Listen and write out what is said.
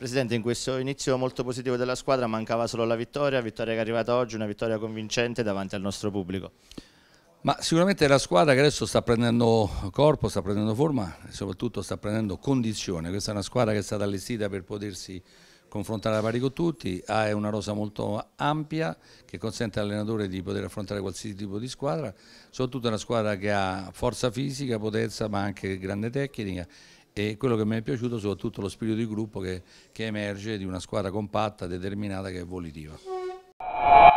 Presidente, in questo inizio molto positivo della squadra mancava solo la vittoria, vittoria che è arrivata oggi, una vittoria convincente davanti al nostro pubblico. Ma sicuramente è la squadra che adesso sta prendendo corpo, sta prendendo forma e soprattutto sta prendendo condizione. Questa è una squadra che è stata allestita per potersi confrontare a pari con tutti, ha una rosa molto ampia che consente all'allenatore di poter affrontare qualsiasi tipo di squadra, soprattutto è una squadra che ha forza fisica, potenza ma anche grande tecnica e quello che mi è piaciuto è soprattutto lo spirito di gruppo che, che emerge di una squadra compatta, determinata che è volitiva.